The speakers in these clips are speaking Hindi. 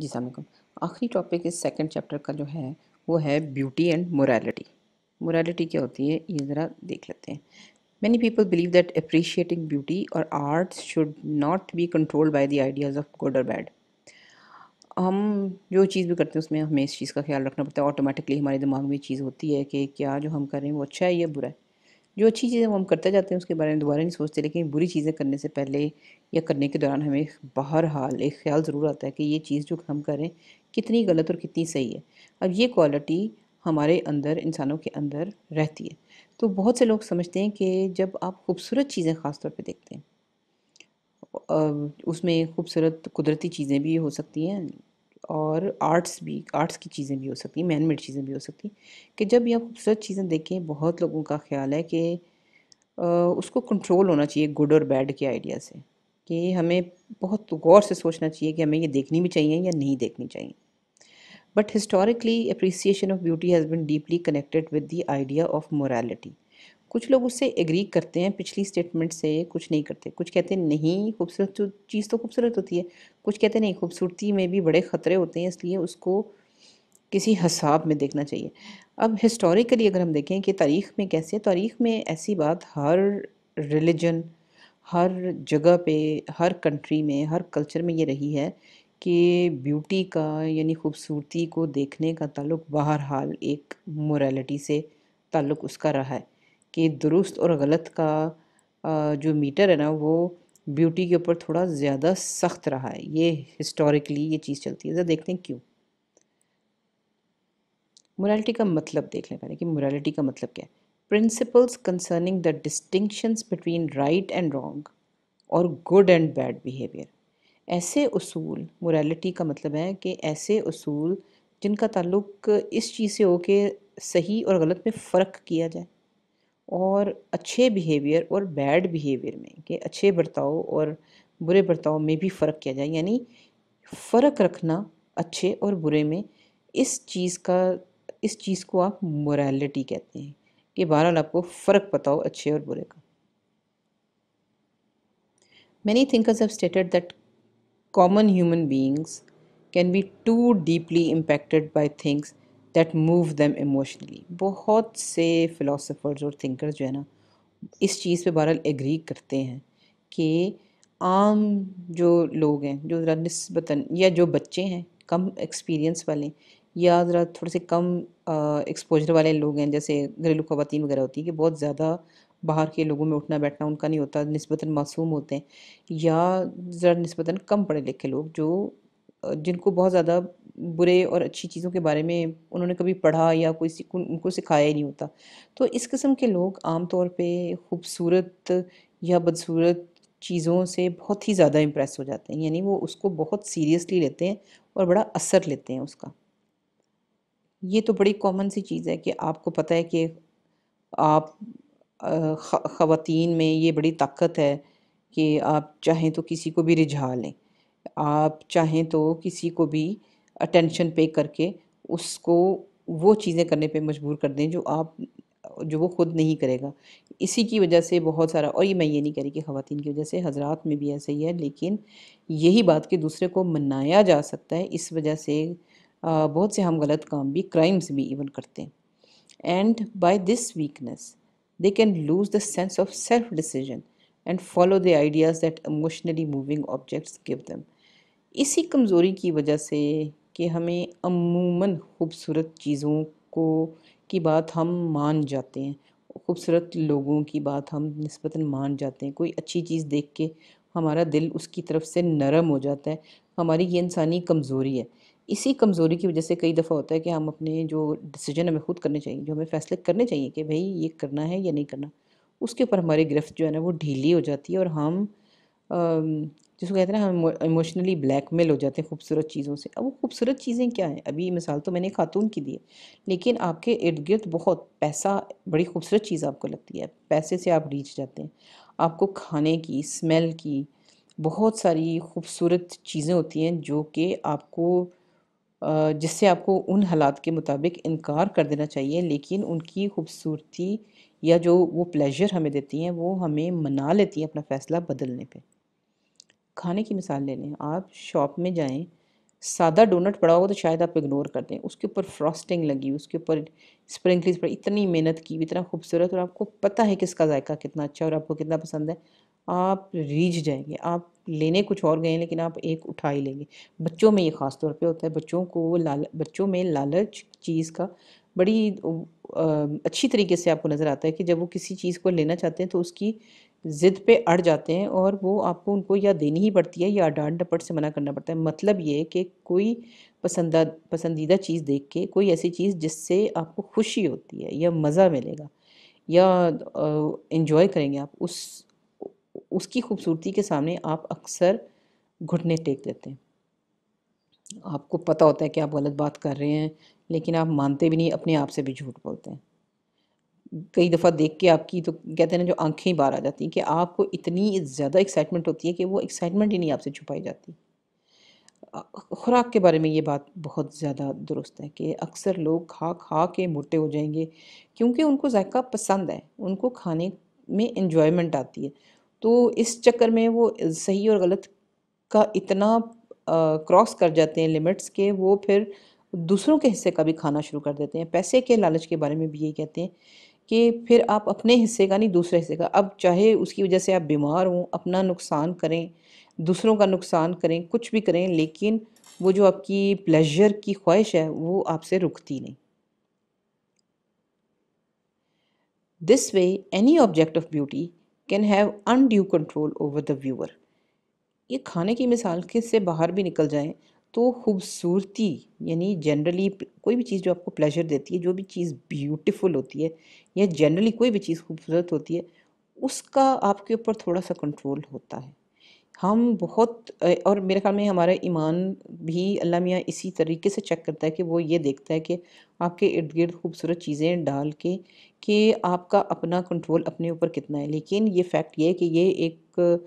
जी सलामकुम आखिरी टॉपिक इस सेकंड चैप्टर का जो है वो है ब्यूटी एंड मोरालिटी मोरालिटी क्या होती है ये ज़रा देख लेते हैं many people believe that appreciating beauty और arts should not be controlled by the ideas of good और बैड हम जो चीज़ भी करते हैं उसमें हमें इस चीज़ का ख्याल रखना पड़ता है ऑटोमेटिकली हमारे दिमाग में चीज़ होती है कि क्या जो हम कर रहे हैं वो अच्छा है या बुरा है जो अच्छी चीज़ें हम करते जाते हैं उसके बारे में दोबारा नहीं सोचते लेकिन बुरी चीज़ें करने से पहले या करने के दौरान हमें बहर हाल एक ख्याल ज़रूर आता है कि ये चीज़ जो हम करें कितनी गलत और कितनी सही है अब ये क्वालिटी हमारे अंदर इंसानों के अंदर रहती है तो बहुत से लोग समझते हैं कि जब आप खूबसूरत चीज़ें ख़ास तौर पर देखते हैं उसमें खूबसूरत कुदरती चीज़ें भी हो सकती हैं और आर्ट्स भी आर्ट्स की चीज़ें भी हो सकती हैं मैन मेड चीज़ें भी हो सकती हैं कि जब ये आप खूबसूरत चीज़ें देखें बहुत लोगों का ख्याल है कि उसको कंट्रोल होना चाहिए गुड और बैड के आइडिया से कि हमें बहुत गौर से सोचना चाहिए कि हमें ये देखनी भी चाहिए या नहीं देखनी चाहिए but historically appreciation of beauty has been deeply connected with the idea of morality कुछ लोग उससे एग्री करते हैं पिछली स्टेटमेंट से कुछ नहीं करते कुछ कहते नहीं खूबसूरत चीज़ तो खूबसूरत होती है कुछ कहते नहीं खूबसूरती में भी बड़े ख़तरे होते हैं इसलिए उसको किसी हिसाब में देखना चाहिए अब हिस्टोरिकली अगर हम देखें कि तारीख़ में कैसे तारीख़ में ऐसी बात हर रिलीजन हर जगह पे हर कंट्री में हर कल्चर में ये रही है कि ब्यूटी का यानी खूबसूरती को देखने का ताल्लुक बहरहाल एक मोरालिटी से ताल्लुक उसका रहा है कि दुरुस्त और गलत का जो मीटर है ना वो ब्यूटी के ऊपर थोड़ा ज़्यादा सख्त रहा है ये हिस्टोरिकली ये चीज़ चलती है ज़रा तो देखते हैं क्यों मोरालिटी का मतलब देख लें पहले कि मोरालिटी का मतलब क्या है principles concerning the distinctions between right and wrong और गुड एंड बैड बिहेवियर ऐसे उसूल मोरालिटी का मतलब है कि ऐसे उसूल जिनका ताल्लुक इस चीज़ से हो कि सही और गलत में फ़र्क किया जाए और अच्छे बिहेवियर और बैड बिहेवियर में कि अच्छे बर्ताव और बुरे बर्ताव में भी फ़र्क किया जाए यानी फ़र्क रखना अच्छे और बुरे में इस चीज़ का इस चीज़ को आप मोरालिटी कहते हैं कि बहरहाल आपको फ़र्क पता हो अच्छे और बुरे का many thinkers have stated that common human beings can be too deeply impacted by things that move them emotionally बहुत से फ़िलासफ़र्स और थिंकर्स जो है ना इस चीज़ पे बहरहाल एग्री करते हैं कि आम जो लोग हैं जो ज़रा नस्बता या जो बच्चे हैं कम एक्सपीरियंस वाले या ज़रा थोड़े से कम एक्सपोजर वाले लोग हैं जैसे घरेलू खवतिन वगैरह होती हैं कि बहुत ज़्यादा बाहर के लोगों में उठना बैठना उनका नहीं होता नस्बता मासूम होते हैं या ज़रा नस्बता कम पढ़े लिखे लोग जो जिनको बहुत ज़्यादा बुरे और अच्छी चीज़ों के बारे में उन्होंने कभी पढ़ा या कोई उनको सिखाया ही नहीं होता तो इस किस्म के लोग आम तौर पे खूबसूरत या बदसूरत चीज़ों से बहुत ही ज़्यादा इम्प्रेस हो जाते हैं यानी वो उसको बहुत सीरियसली लेते हैं और बड़ा असर लेते हैं उसका ये तो बड़ी कॉमन सी चीज़ है कि आपको पता है कि आप ख़वान में ये बड़ी ताकत है कि आप चाहें तो किसी को भी रिझा लें आप चाहें तो किसी को भी अटेंशन पे करके उसको वो चीज़ें करने पे मजबूर कर दें जो आप जो वो ख़ुद नहीं करेगा इसी की वजह से बहुत सारा और ये मैं ये नहीं कह रही कि खातन की वजह से हजरात में भी ऐसा ही है लेकिन यही बात कि दूसरे को मनाया जा सकता है इस वजह से बहुत से हम गलत काम भी क्राइम्स भी इवन करते हैं and by this weakness they can lose the sense of self decision and follow the ideas that emotionally moving objects give them इसी कमज़ोरी की वजह से कि हमें अमूमन खूबसूरत चीज़ों को की बात हम मान जाते हैं खूबसूरत लोगों की बात हम नस्बता मान जाते हैं कोई अच्छी चीज़ देख के हमारा दिल उसकी तरफ से नरम हो जाता है हमारी ये इंसानी कमज़ोरी है इसी कमज़ोरी की वजह से कई दफ़ा होता है कि हम अपने जो डिसीजन हमें खुद करने चाहिए जो हमें फैसले करने चाहिए कि भाई ये करना है या नहीं करना उसके ऊपर हमारी गिरफ्त जो है ना वो ढीली हो जाती है और हम जिसको कहते हैं हम इमोशनली ब्लैकमेल हो जाते हैं खूबसूरत चीज़ों से अब वो खूबसूरत चीज़ें क्या हैं अभी मिसाल तो मैंने खातून की दी है लेकिन आपके इर्द गिर्द बहुत पैसा बड़ी खूबसूरत चीज़ आपको लगती है पैसे से आप रीच जाते हैं आपको खाने की स्मेल की बहुत सारी खूबसूरत चीज़ें होती हैं जो कि आपको जिससे आपको उन हालात के मुताबिक इनकार कर देना चाहिए लेकिन उनकी खूबसूरती या जो वो प्लेजर हमें देती हैं वो हमें मना लेती हैं अपना फ़ैसला बदलने पे खाने की मिसाल ले लें आप शॉप में जाएं सादा डोनट पड़ा होगा तो शायद आप इग्नोर कर दें उसके ऊपर फ्रॉस्टिंग लगी उसके ऊपर स्प्रिंकलिंग पर इतनी मेहनत की इतना खूबसूरत और आपको पता है कि इसका जायका कितना अच्छा और आपको कितना पसंद है आप रीझ जाएंगे आप लेने कुछ और गए लेकिन आप एक उठा ही लेंगे बच्चों में ये ख़ास तौर पे होता है बच्चों को लाल बच्चों में लालच चीज़ का बड़ी अच्छी तरीके से आपको नज़र आता है कि जब वो किसी चीज़ को लेना चाहते हैं तो उसकी ज़िद पे अड़ जाते हैं और वो आपको उनको या देनी ही पड़ती है या डांट डपट से मना करना पड़ता है मतलब ये कि कोई पसंदा पसंदीदा चीज़ देख के कोई ऐसी चीज़ जिससे आपको खुशी होती है या मज़ा मिलेगा या इन्जॉय करेंगे आप उस उसकी खूबसूरती के सामने आप अक्सर घुटने टेक देते हैं आपको पता होता है कि आप गलत बात कर रहे हैं लेकिन आप मानते भी नहीं अपने आप से भी झूठ बोलते हैं कई दफ़ा देख के आपकी तो कहते हैं ना जो आंखें ही बाहर आ जाती हैं कि आपको इतनी ज़्यादा एक्साइटमेंट होती है कि वो एक्साइटमेंट ही नहीं आपसे छुपाई जाती खुराक के बारे में ये बात बहुत ज़्यादा दुरुस्त है कि अक्सर लोग खा खा के मोटे हो जाएंगे क्योंकि उनको जायका पसंद है उनको खाने में इन्जॉयमेंट आती है तो इस चक्कर में वो सही और गलत का इतना क्रॉस कर जाते हैं लिमिट्स के वो फिर दूसरों के हिस्से का भी खाना शुरू कर देते हैं पैसे के लालच के बारे में भी यही कहते हैं कि फिर आप अपने हिस्से का नहीं दूसरे हिस्से का अब चाहे उसकी वजह से आप बीमार हों अपना नुकसान करें दूसरों का नुकसान करें कुछ भी करें लेकिन वो जो आपकी प्लेजर की ख्वाहिश है वो आपसे रुकती नहीं this way any object of beauty can have undue control over the viewer ये खाने की मिसाल किस से बाहर भी निकल जाए तो खूबसूरती यानी जनरली कोई भी चीज़ जो आपको प्लेजर देती है जो भी चीज़ ब्यूटीफुल होती है या जनरली कोई भी चीज़ खूबसूरत होती है उसका आपके ऊपर थोड़ा सा कंट्रोल होता है हम बहुत और मेरे ख्याल में हमारा ईमान भी अल्लाह मियाँ इसी तरीके से चेक करता है कि वो ये देखता है कि आपके इर्द गिर्द खूबसूरत चीज़ें डाल के कि आपका अपना कंट्रोल अपने ऊपर कितना है लेकिन ये फैक्ट ये है कि ये एक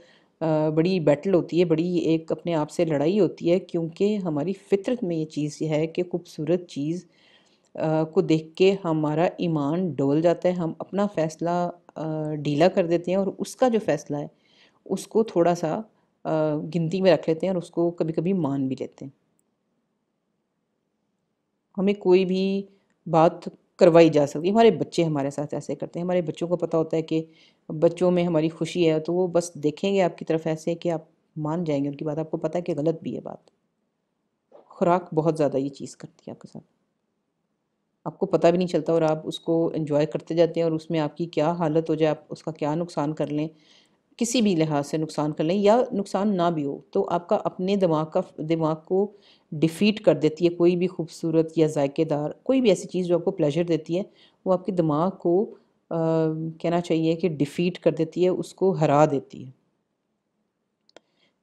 बड़ी बैटल होती है बड़ी एक अपने आप से लड़ाई होती है क्योंकि हमारी फितरत में ये चीज़ है कि खूबसूरत चीज़ को देख के हमारा ईमान डोल जाता है हम अपना फ़ैसला ढीला कर देते हैं और उसका जो फ़ैसला है उसको थोड़ा सा गिनती में रख लेते हैं और उसको कभी कभी मान भी लेते हैं हमें कोई भी बात करवाई जा सकती है हमारे बच्चे हमारे साथ ऐसे करते हैं हमारे बच्चों को पता होता है कि बच्चों में हमारी खुशी है तो वो बस देखेंगे आपकी तरफ ऐसे कि आप मान जाएंगे उनकी बात आपको पता है कि गलत भी है बात खुराक बहुत ज़्यादा ये चीज़ करती है आपके साथ आपको पता भी नहीं चलता और आप उसको इन्जॉय करते जाते हैं और उसमें आपकी क्या हालत हो जाए आप उसका क्या नुकसान कर लें किसी भी लिहाज से नुकसान कर लें या नुकसान ना भी हो तो आपका अपने दिमाग का दिमाग को डिफ़ीट कर देती है कोई भी खूबसूरत या जायकेदार कोई भी ऐसी चीज़ जो आपको प्लेजर देती है वो आपके दिमाग को कहना चाहिए कि डिफ़ीट कर देती है उसको हरा देती है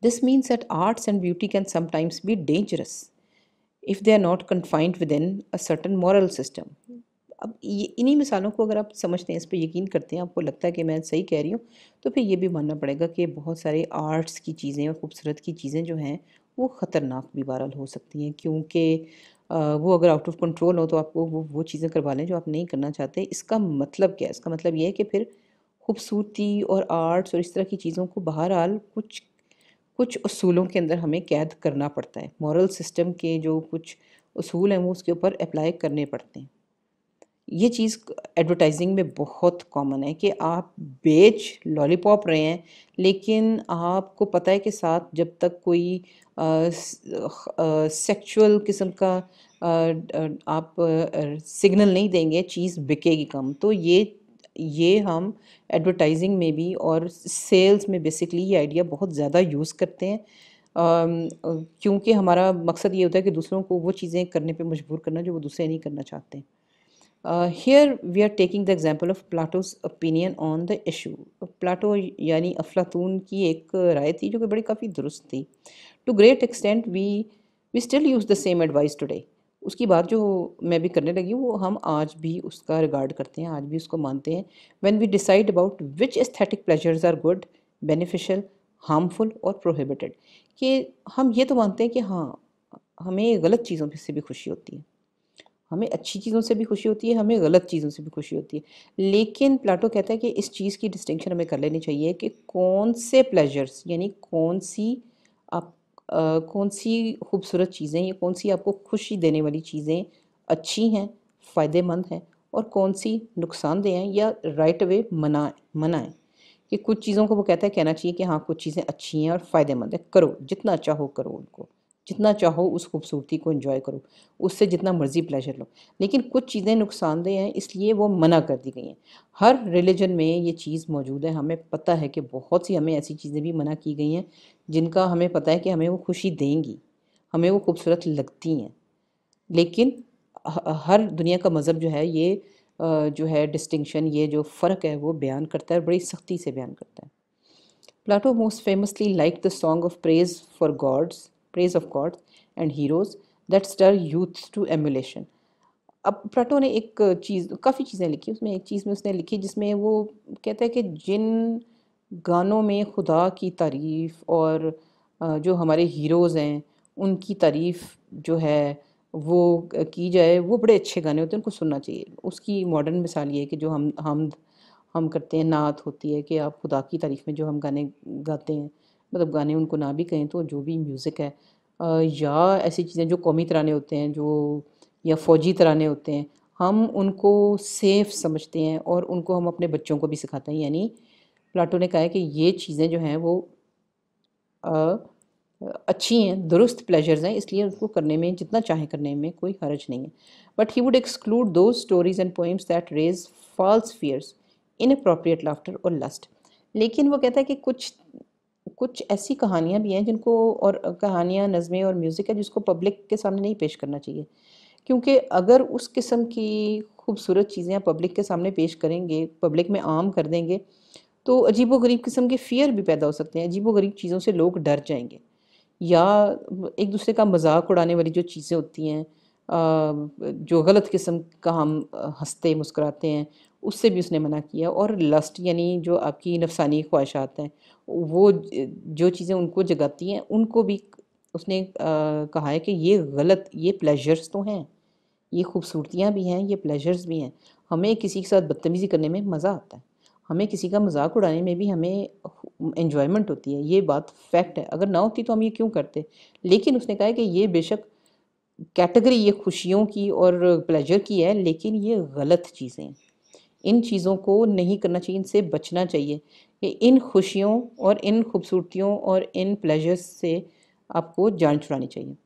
this means that arts and beauty can sometimes be dangerous if they are not confined within a certain moral system अब ये इन्हीं मिसालों को अगर आप समझते हैं इस पर यकीन करते हैं आपको लगता है कि मैं सही कह रही हूँ तो फिर ये भी मानना पड़ेगा कि बहुत सारे आर्ट्स की चीज़ें और खूबसूरत की चीज़ें जो हैं वो ख़तरनाक भी वायरल हो सकती हैं क्योंकि वो अगर आउट ऑफ कंट्रोल हो तो आपको वो वो चीज़ें करवा लें जो आप नहीं करना चाहते इसका मतलब क्या है इसका मतलब ये है कि फिर खूबसूरती और आर्ट्स और इस तरह की चीज़ों को बहरहाल कुछ कुछ असूलों के अंदर हमें कैद करना पड़ता है मॉरल सिस्टम के जो कुछ असूल हैं वो उसके ऊपर अप्लाई करने पड़ते हैं ये चीज़ एडवर्टाइजिंग में बहुत कॉमन है कि आप बेच लॉलीपॉप रहे हैं लेकिन आपको पता है कि साथ जब तक कोई सेक्सुअल किस्म का आ, आप सिग्नल नहीं देंगे चीज़ बिकेगी कम तो ये ये हम एडवर्टाइजिंग में भी और सेल्स में बेसिकली ये आइडिया बहुत ज़्यादा यूज़ करते हैं क्योंकि हमारा मकसद ये होता है कि दूसरों को वो चीज़ें करने पे मजबूर करना जो वो दूसरे नहीं करना चाहते हैं Uh, here we are taking the example of Plato's opinion on the issue. Plato यानी अफलातून की एक राय थी जो कि बड़ी काफ़ी दुरुस्त थी to great extent we we still use the same advice today उसकी बात जो मैं भी करने लगी वो हम आज भी उसका रिगार्ड करते हैं आज भी उसको मानते हैं when we decide about which aesthetic pleasures are good beneficial harmful और प्रोहिबिटेड कि हम ये तो मानते हैं कि हाँ हमें गलत चीज़ों से भी खुशी होती है हमें अच्छी चीज़ों से भी खुशी होती है हमें गलत चीज़ों से भी खुशी होती है लेकिन प्लाटो कहता है कि इस चीज़ की डिस्टिंक्शन हमें कर लेनी चाहिए कि कौन से प्लेजर्स यानी कौन सी आप आ, कौन सी खूबसूरत चीज़ें या कौन सी आपको खुशी देने वाली चीज़ें अच्छी हैं फ़ायदेमंद हैं और कौन सी नुकसानदेह हैं या राइट वे मनाएं मनाएं कि कुछ चीज़ों को वो कहता है कहना चाहिए कि हाँ कुछ चीज़ें अच्छी हैं और फ़ायदेमंद है करो जितना अच्छा हो करो उनको जितना चाहो उस खूबसूरती को इन्जॉय करो उससे जितना मर्ज़ी प्लेजर लो लेकिन कुछ चीज़ें नुकसानदेह हैं इसलिए वो मना कर दी गई हैं हर रिलीजन में ये चीज़ मौजूद है हमें पता है कि बहुत सी हमें ऐसी चीज़ें भी मना की गई हैं जिनका हमें पता है कि हमें वो खुशी देंगी हमें वो खूबसूरत लगती हैं लेकिन हर दुनिया का मज़हब जो है ये जो है डिस्टिंगशन ये जो फ़र्क है वो बयान करता है बड़ी सख्ती से बयान करता है Plato most famously like the song of praise for gods praise of gods and heroes that stir youth to emulation अब प्रटो ने एक चीज़ काफ़ी चीज़ें लिखी उसमें एक चीज़ में उसने लिखी जिसमें वो कहता है कि जिन गानों में खुदा की तारीफ़ और जो हमारे हीरोज़ हैं उनकी तारीफ़ जो है वो की जाए वो बड़े अच्छे गाने होते हैं उनको सुनना चाहिए उसकी मॉडर्न मिसाल ये है कि जो हम हम हम करते हैं नात होती है कि आप खुदा की तारीफ़ में जो हम गाने गाते हैं मतलब गाने उनको ना भी कहें तो जो भी म्यूज़िक है या ऐसी चीज़ें जो कौमी तराने होते हैं जो या फ़ौजी तराने होते हैं हम उनको सेफ़ समझते हैं और उनको हम अपने बच्चों को भी सिखाते हैं यानी प्लाटो ने कहा है कि ये चीज़ें जो हैं वो आ, अच्छी हैं दुरुस्त प्लेजर्स हैं इसलिए उसको करने में जितना चाहे करने में कोई हर्ज नहीं है but he would exclude those stories and poems that raise false fears inappropriate laughter और लस्ट लेकिन वो कहता है कि कुछ कुछ ऐसी कहानियाँ भी हैं जिनको और कहानियाँ नज़में और म्यूज़िक है जिसको पब्लिक के सामने नहीं पेश करना चाहिए क्योंकि अगर उस किस्म की खूबसूरत चीज़ें पब्लिक के सामने पेश करेंगे पब्लिक में आम कर देंगे तो अजीब गरीब किस्म के फ़ियर भी पैदा हो सकते हैं अजीब गरीब चीज़ों से लोग डर जाएंगे या एक दूसरे का मजाक उड़ाने वाली जो चीज़ें होती हैं जो गलत किस्म का हम हंसते मुस्कुराते हैं उससे भी उसने मना किया और लस्ट यानी जो आपकी नफसानी ख्वाहिशात हैं वो जो चीज़ें उनको जगाती हैं उनको भी उसने आ, कहा है कि ये गलत ये प्लेजर्स तो हैं ये खूबसूरतियाँ भी हैं ये प्लेजर्स भी हैं हमें किसी के साथ बदतमीज़ी करने में मज़ा आता है हमें किसी का मजाक उड़ाने में भी हमें इन्जॉयमेंट होती है ये बात फैक्ट है अगर ना होती तो हम ये क्यों करते लेकिन उसने कहा है कि ये बेशक कैटेगरी ये खुशियों की और प्लेजर की है लेकिन ये गलत चीज़ें हैं इन चीज़ों को नहीं करना चाहिए इनसे बचना चाहिए इन खुशियों और इन खूबसूरतियों और इन प्लेजर्स से आपको जान छुड़ानी चाहिए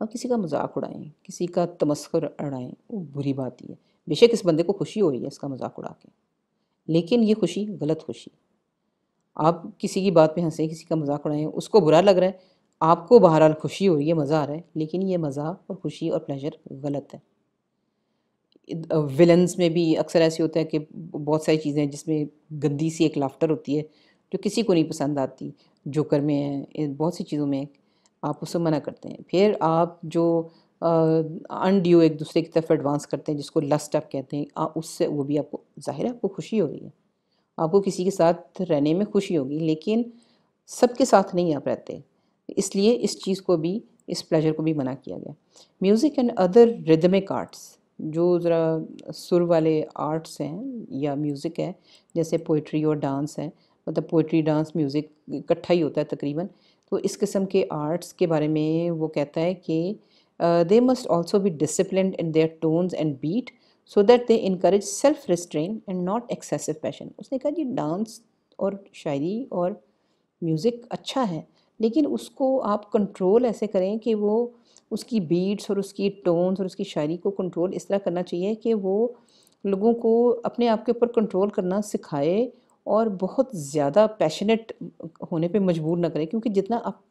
और किसी का मजाक उड़ाएं किसी का तमस्कर उड़ाएं वो बुरी बात ही है बेशक इस बंदे को खुशी हो रही है इसका मजाक उड़ा के लेकिन ये खुशी गलत खुशी आप किसी की बात पे हंसें किसी का मजाक उड़ाएं उसको बुरा लग रहा है आपको बहरहाल खुशी हो रही है मज़ा आ रहा है लेकिन ये मज़ाक और खुशी और प्लेजर गलत है विलन्स में भी अक्सर ऐसे होता है कि बहुत सारी चीज़ें हैं जिसमें गंदी सी एक लाफ्टर होती है जो किसी को नहीं पसंद आती जोकर में है बहुत सी चीज़ों में आप उससे मना करते हैं फिर आप जो अनड्यू एक दूसरे की तरफ एडवांस करते हैं जिसको लस्ट आप कहते हैं आ, उससे वो भी आपको जाहिर है आपको खुशी हो रही है आपको किसी के साथ रहने में खुशी होगी लेकिन सबके साथ नहीं आप रहते इसलिए इस चीज़ को भी इस प्लेजर को भी मना किया गया music and other rhythmic arts जो ज़रा सुर वाले आर्ट्स हैं या म्यूज़िक है जैसे पोइट्री और डांस है मतलब पोइट्री डांस म्यूज़िक इकट्ठा ही होता है तकरीबन तो इस किस्म के आर्ट्स के बारे में वो कहता है कि they must also be discipline in their tones and beat so that they increase self restraint and not excessive passion उसने कहा जी डांस और शायरी और म्यूज़िक अच्छा है लेकिन उसको आप कंट्रोल ऐसे करें कि वो उसकी बीट्स और उसकी टोन्स और उसकी शायरी को कंट्रोल इस तरह करना चाहिए कि वो लोगों को अपने आप के ऊपर कंट्रोल करना सिखाए और बहुत ज़्यादा पैशनेट होने पे मजबूर ना करें क्योंकि जितना आप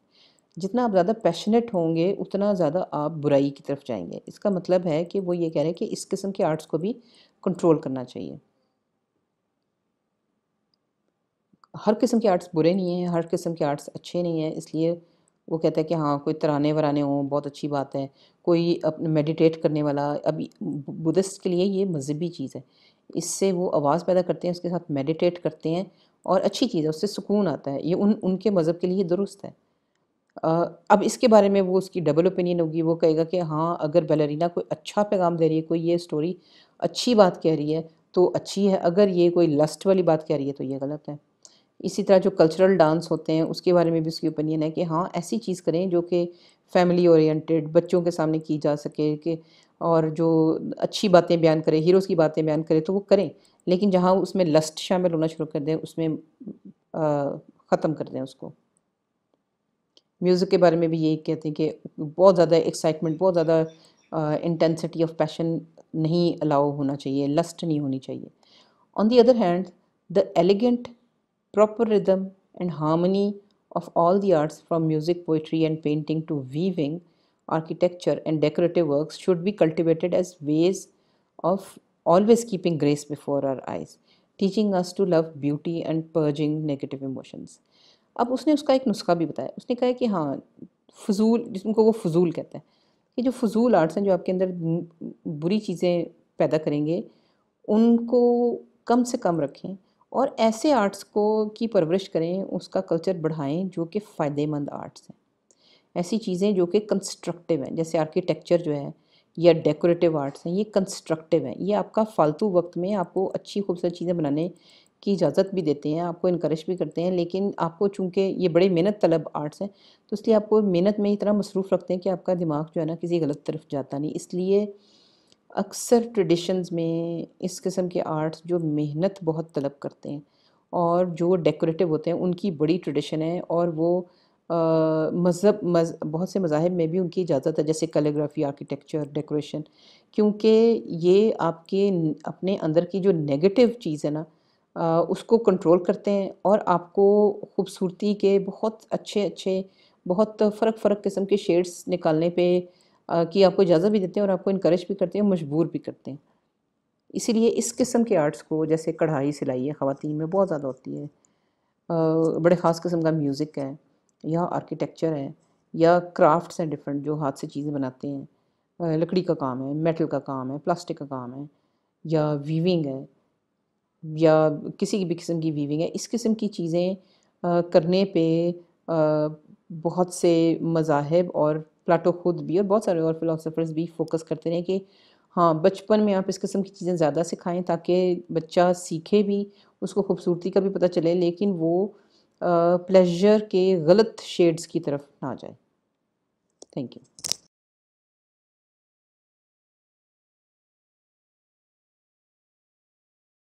जितना आप ज़्यादा पैशनेट होंगे उतना ज़्यादा आप बुराई की तरफ जाएंगे इसका मतलब है कि वो ये कह रहे हैं कि इस किस्म के आर्ट्स को भी कंट्रोल करना चाहिए हर किस्म के आर्ट्स बुरे नहीं हैं हर किस्म के आर्ट्स अच्छे नहीं हैं इसलिए वो कहता है कि हाँ कोई तराने वराने हों बहुत अच्छी बात है कोई अपने मेडिटेट करने वाला अभी बुद्धिस्ट के लिए ये मजहबी चीज़ है इससे वो आवाज़ पैदा करते हैं उसके साथ मेडिटेट करते हैं और अच्छी चीज़ है उससे सुकून आता है ये उन उनके मज़हब के लिए दुरुस्त है अब इसके बारे में वो उसकी डबल ओपिनियन होगी वो कहेगा कि हाँ अगर बैलरीना कोई अच्छा पैगाम दे रही है कोई ये स्टोरी अच्छी बात कह रही है तो अच्छी है अगर ये कोई लस्ट वाली बात कह रही है तो ये गलत है इसी तरह जो कल्चरल डांस होते हैं उसके बारे में भी उसकी ओपिनियन है कि हाँ ऐसी चीज़ करें जो कि फैमिली ओरिएंटेड बच्चों के सामने की जा सके कि और जो अच्छी बातें बयान करें हीरोज़ की बातें बयान करें तो वो करें लेकिन जहाँ उसमें लस्ट शामिल होना शुरू कर दें उसमें ख़त्म कर दें उसको म्यूज़िक के बारे में भी यही कहते हैं कि बहुत ज़्यादा एक्साइटमेंट बहुत ज़्यादा इंटेंसिटी ऑफ पैशन नहीं अलाउ होना चाहिए लस्ट नहीं होनी चाहिए on the other hand the elegant proper rhythm and harmony of all the arts from music, poetry, and painting to weaving, architecture, and decorative works should be cultivated as ways of always keeping grace before our eyes, teaching us to love beauty and purging negative emotions. अब उसने उसका एक नुस्खा भी बताया उसने कहा कि हाँ फजूल जिसको वो फजूल कहते हैं कि जो फजूल आर्ट्स हैं जो आपके अंदर बुरी चीज़ें पैदा करेंगे उनको कम से कम रखें और ऐसे आर्ट्स को की परवरिश करें उसका कल्चर बढ़ाएं जो कि फ़ायदेमंद आर्ट्स हैं ऐसी चीज़ें जो कि कंस्ट्रक्टिव हैं जैसे आर्किटेक्चर जो है या डेकोरेटिव आर्ट्स हैं ये कंस्ट्रक्टिव हैं ये आपका फालतू वक्त में आपको अच्छी खूबसूरत चीज़ें बनाने की इजाज़त भी देते हैं आपको इनक्रेज भी करते हैं लेकिन आपको चूँकि ये बड़े मेहनत तलब आर्ट्स हैं तो इसलिए आपको मेहनत में इतना मसरूफ़ रखते हैं कि आपका दिमाग जो है ना किसी गलत तरफ जाता नहीं इसलिए अक्सर ट्रेडिशंस में इस किस्म के आर्ट्स जो मेहनत बहुत तलब करते हैं और जो डेकोरेटिव होते हैं उनकी बड़ी ट्रेडिशन है और वो मज़हब मज, बहुत से मज़ाहब में भी उनकी इजाज़त है जैसे कलेग्राफी आर्किटेक्चर डेकोरेशन क्योंकि ये आपके अपने अंदर की जो नेगेटिव चीज़ है ना आ, उसको कंट्रोल करते हैं और आपको खूबसूरती के बहुत अच्छे अच्छे बहुत फ़र्क फ़र्क किस्म के शेड्स निकालने पर कि आपको इजाज़त भी देते हैं और आपको इनक्रेज भी करते हैं मजबूर भी करते हैं इसीलिए इस किस्म के आर्ट्स को जैसे कढ़ाई सिलाई है ख़वान में बहुत ज़्यादा होती है बड़े ख़ास किस्म का म्यूज़िक है या आर्किटेक्चर है या क्राफ्ट्स हैं डिफरेंट जो हाथ से चीज़ें बनाते हैं लकड़ी का काम है मेटल का काम है प्लास्टिक का काम है या वीविंग है या किसी भी किस्म की वीविंग है इस किस्म की चीज़ें करने पे बहुत से मज़ाहब और प्लाटो खुद भी और बहुत सारे और फिलोसोफर्स भी फोकस करते रहे कि हाँ बचपन में आप इस किस्म की चीज़ें ज़्यादा सिखाएं ताकि बच्चा सीखे भी उसको खूबसूरती का भी पता चले लेकिन वो प्लेजर के गलत शेड्स की तरफ ना जाए थैंक यू